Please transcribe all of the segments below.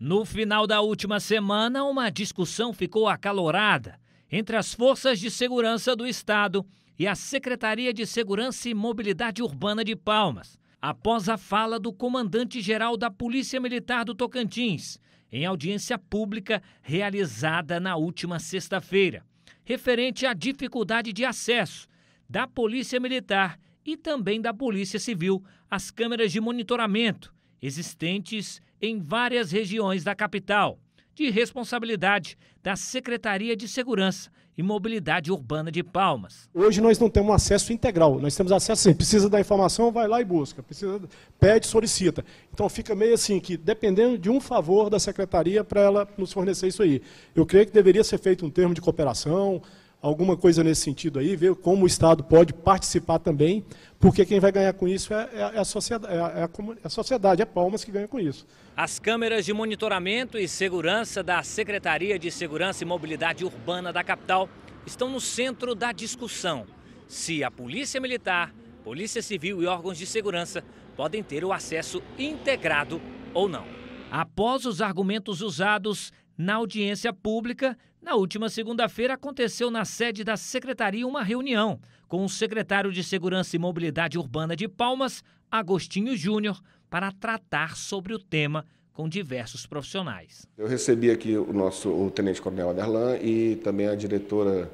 No final da última semana, uma discussão ficou acalorada entre as forças de segurança do Estado e a Secretaria de Segurança e Mobilidade Urbana de Palmas, após a fala do comandante-geral da Polícia Militar do Tocantins, em audiência pública realizada na última sexta-feira, referente à dificuldade de acesso da Polícia Militar e também da Polícia Civil às câmeras de monitoramento existentes em várias regiões da capital, de responsabilidade da Secretaria de Segurança e Mobilidade Urbana de Palmas. Hoje nós não temos acesso integral, nós temos acesso assim, precisa da informação, vai lá e busca, precisa, pede, solicita. Então fica meio assim que dependendo de um favor da secretaria para ela nos fornecer isso aí. Eu creio que deveria ser feito um termo de cooperação, alguma coisa nesse sentido aí, ver como o Estado pode participar também, porque quem vai ganhar com isso é, é, é a, sociedade, é, a, é, é a, sociedade, é, Palmas que ganha com isso. As câmeras de monitoramento e segurança da Secretaria de Segurança e Mobilidade Urbana da capital estão no centro da discussão se a Polícia Militar, Polícia Civil e órgãos de segurança podem ter o acesso integrado ou não. Após os argumentos usados, na audiência pública, na última segunda-feira, aconteceu na sede da secretaria uma reunião com o secretário de Segurança e Mobilidade Urbana de Palmas, Agostinho Júnior, para tratar sobre o tema com diversos profissionais. Eu recebi aqui o nosso o tenente coronel Aderlan e também a diretora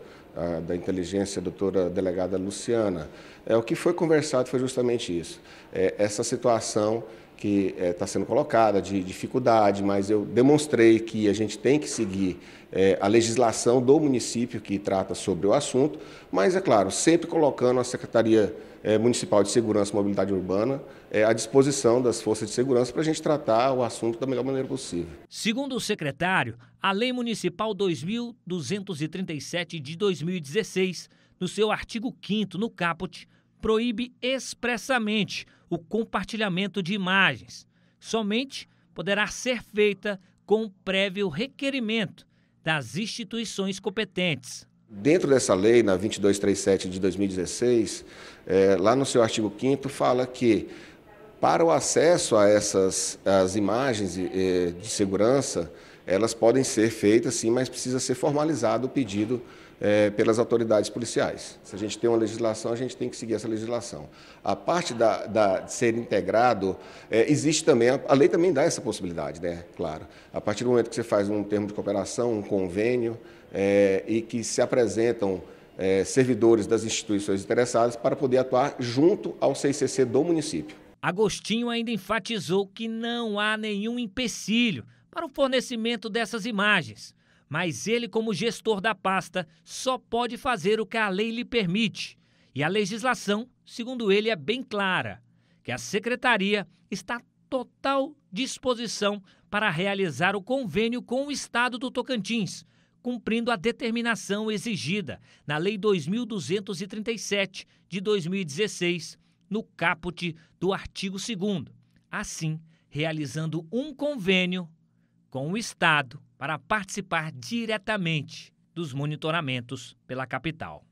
da inteligência, a doutora delegada Luciana. É, o que foi conversado foi justamente isso. É, essa situação que está é, tá sendo colocada de dificuldade, mas eu demonstrei que a gente tem que seguir é, a legislação do município que trata sobre o assunto, mas é claro, sempre colocando a Secretaria é, Municipal de Segurança e Mobilidade Urbana é, à disposição das forças de segurança para a gente tratar o assunto da melhor maneira possível. Segundo o secretário, a Lei Municipal 2237 de 2016, no seu artigo 5 no caput, proíbe expressamente o compartilhamento de imagens. Somente poderá ser feita com prévio requerimento das instituições competentes. Dentro dessa lei, na 2237 de 2016, é, eh, lá no seu artigo 5 fala que para o acesso a essas as imagens de, segurança, elas podem ser feitas sim, mas precisa ser formalizado o pedido é, pelas autoridades policiais. Se a gente tem uma legislação, a gente tem que seguir essa legislação. A parte da, da de ser integrado, é, existe também, a, a, lei também dá essa possibilidade, né? Claro. A partir do momento que você faz um termo de cooperação, um convênio, é, e que se apresentam é, servidores das instituições interessadas para poder atuar junto ao CICC do município. Agostinho ainda enfatizou que não há nenhum empecilho para o fornecimento dessas imagens, mas ele, como gestor da pasta, só pode fazer o que a lei lhe permite. E a legislação, segundo ele, é bem clara: que a secretaria está à total disposição para realizar o convênio com o Estado do Tocantins, cumprindo a determinação exigida na Lei 2237 de 2016 no caput do artigo 2 assim realizando um convênio com o Estado para participar diretamente dos monitoramentos pela capital.